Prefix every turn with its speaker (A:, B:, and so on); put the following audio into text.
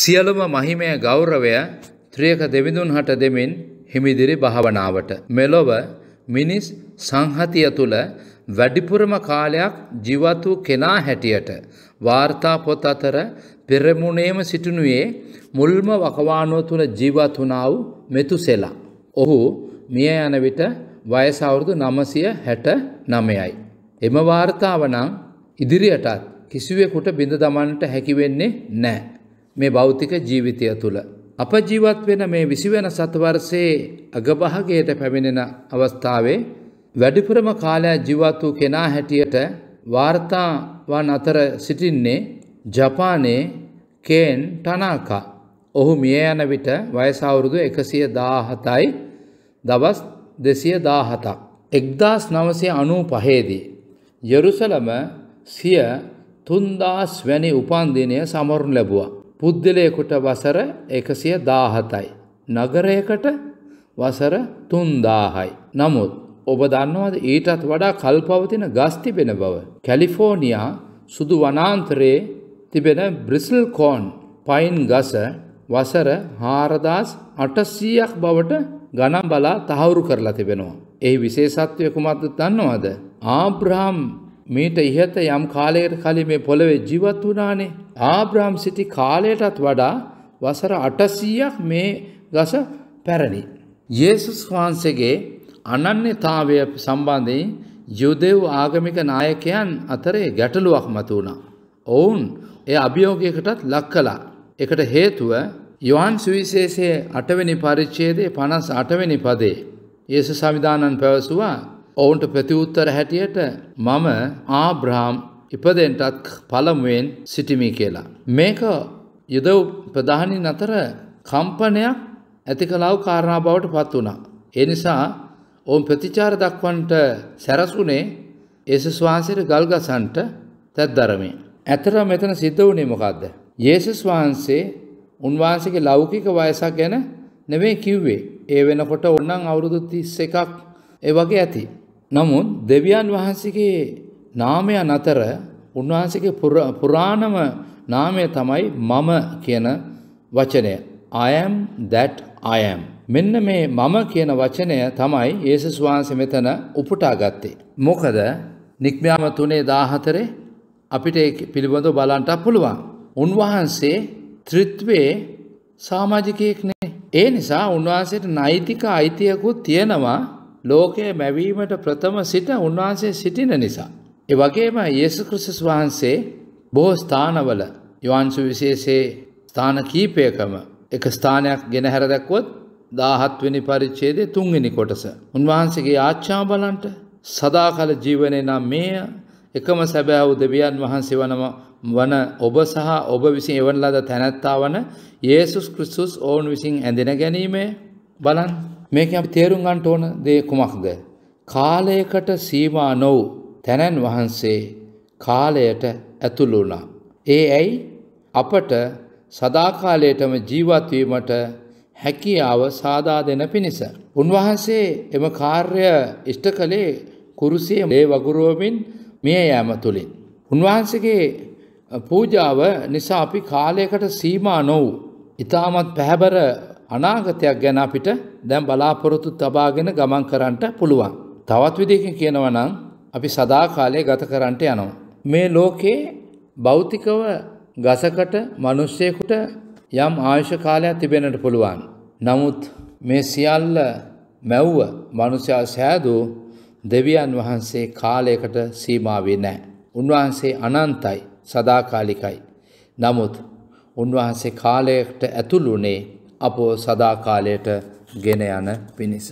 A: සියලුම මහිමය ගෞරවය ත්‍රියක දෙවිඳුන් හට දෙමින් හිමිදිරි භාවනාවට. මෙලොව මිනිස් සංහතිය තුළ වැඩිපුරම කාලයක් ජීවත් වූ කෙනා හැටියට වාර්තා පොත් අතර පෙරමුණේම සිටිනුයේ මුල්ම වකවානුව තුළ ජීවත් වුණා වූ මෙතුසෙලා. ඔහු මිය යන විට වයස අවුරුදු 969යි. එම වාර්තාව නම් ඉදිරියටත් කිසිවෙකුට බිඳ දමන්නට හැකි වෙන්නේ නැහැ. මේ භෞතික ජීවිතය තුළ. අප ජීවත් වෙන මේ විසිවන සතවර්සේ අගභාගයට පැමිණෙන අවස්ථාවේ වැඩිපුරම කාලයක් ජීවත් වූ කෙනා හැටියට වාර්තාවන් අතර සිටින්නේ ජපානයේ කේන් ටනාකා. ඔහු මිය යන විට වයසවුරුදු එකසිය දාහතයි දවස් දෙසිය දාහතක්. එක්දස් නවසය අනූ පහේදී. යෙරුසලම සිය තුන්දාස් වැනි උපන්දිනය සමරුන් ලැබවා. පුද්ගලයකුට වසර එකසිය දාහතයි. නගරයකට වසර තුන්දාහයි. නමුත් ඔබ දන්නවද ඊටත් වඩා කල්පවතින ගස් තිබෙන බව. කැලිෆෝනියා සුදු වනාන්තරයේ තිබෙන බ්‍රිසල් කෝන් පයින් ගස වසර හාරදාස් අටසීයක් බවට ගනම් බලා තහවුරු කරලා තිබෙනවා. එහි විශේෂත්වය කුමක්ද දන්නවද. ආබ්‍රහම් මීට ඉහත යම් කාලයකට කලින් මේ පොළවේ ජීවත් වුණානේ ආබ්‍රහම් සිටි කාලයටත් වඩා වසර අටසීයක් මේ ගස පැරණි. යේසුස් වහන්සේගේ අනන්‍යතාවය සම්බන්ධයෙන් යුදෙව් ආගමික නායකයන් අතරේ ගැටලුවක් මතු වුණා. ඔවුන් ඒ අභියෝගයකටත් ලක් කලා. එකට හේතුව යොහන් සුවිශේෂයේ අටවැනි පරිච්ඡේදයේ පනස් අටවැනි පදේ. ඒසු සවිධානන් පැවසුවා ඔවුන්ට ප්‍රතිඋත්තර හැටියට මම ආබ්‍රහම් ඉපදෙන්ටත් පළමුුවෙන් සිටිමි කියලා. මේක යුදව් ප්‍රධානි නතර කම්පනයක් ඇති කලාව කාරණා බවට පත් වුණා. එනිසා ඔවුන් ප්‍රතිචාර දක්වන්ට සැරසුනේ ඒසස්වාන්සිර ගල්ගසන්ට තැත්දරමේ. ඇතර මෙතන සිද්ධ වුණේ මොකක්ද. ඒසස් වහන්සේ උන්වහන්සගේ ලෞකික වයසක් ගැන නෙවේ කිව්වේ. ඒ වෙනකොට ඔන්නන් අවුරුදු තිස්ස එකක් ඒ වගේ ඇති. නමුත් දෙවියන් වහන්සගේ නාමයන් අතර උන්වහන්සේගේ පුරාණම නාමය තමයි මම කියන වචනය. I am that I am. මෙන්න මේ මම කියන වචනය තමයි යේසුස් වහන්සේ මෙතන උපුටා ගත්තේ. මොකද නික්මයාම 3:14 අපිට ඒ පිළිබඳව බලන්න පුළුවන්. උන්වහන්සේ ත්‍රිත්වයේ සමාජිකයෙක් නේ. ඒ නිසා උන්වහන්සේට නෛතික අයිතියකුත් තියෙනවා ලෝකය මැවීමට ප්‍රථම සිට උන්වහන්සේ සිටින නිසා. ඒ වගේම යේසු ක්‍රිස්තුස් වහන්සේ බොහෝ ස්ථානවල යෝහන්සු විශේෂයේ ස්ථාන කීපයකම එක ස්ථානයක් ගෙන හැර දැක්වොත් 17 වෙනි පරිච්ඡේදයේ 3 වෙනි කොටස උන්වහන්සේගේ ආච්ඡා බලන්ට සදාකල ජීවනයේ නම් මේය එකම සැබෑ වූ දෙවියන් වහන්සේ වනම වන ඔබ සහ ඔබ විසින් එවන ලද තැනැත්තා වන යේසුස් ක්‍රිස්තුස් ඔවුන් විසින් ඇඳෙන ගැනීමේ බලන් මේක අපි තේරුම් ගන්න ඕන දේ කුමක්ද කාලයකට සීමා නොවූ තැනැන් වහන්සේ කාලයට ඇතුළුණා. ඒ ඇයි අපට සදාකාලයටම ජීවත්වීමට හැකියාව සාදා දෙන පිණිස. උන්වහන්සේ එම කාර්ය ඉෂ්ට කළේ කුරුසිය ඒ වගුරුවමින් මිය යෑම තුළින්. උන්වහන්සගේ පූජාව නිසා අපි කාලයකට සීමා නොව්. ඉතාමත් පැහැබර අනාගතයක් ගැන අපිට දැම් බලාපොරොතු තබාගෙන ගමන් කරන්නට පුළුවන්. තවත් විදිකින් කියනවනම් අපි සදාකාලය ගත කරන්නට යනවා. මේ ලෝකේ භෞතිකව ගසකට මිනිස්සෙකුට යම් ආයුෂ කාලයක් තිබෙන්නට පුළුවන්. නමුත් මේ සියල්ල මැව්ව මිනිසා සෑදූ දෙවියන් වහන්සේ කාලයකට සීමා වෙන්නේ නැහැ. උන්වහන්සේ අනන්තයි, සදාකාලිකයි. නමුත් උන්වහන්සේ කාලයකට ඇතුළුනේ අපෝ සදාකාලයට ගෙන යන පිණිස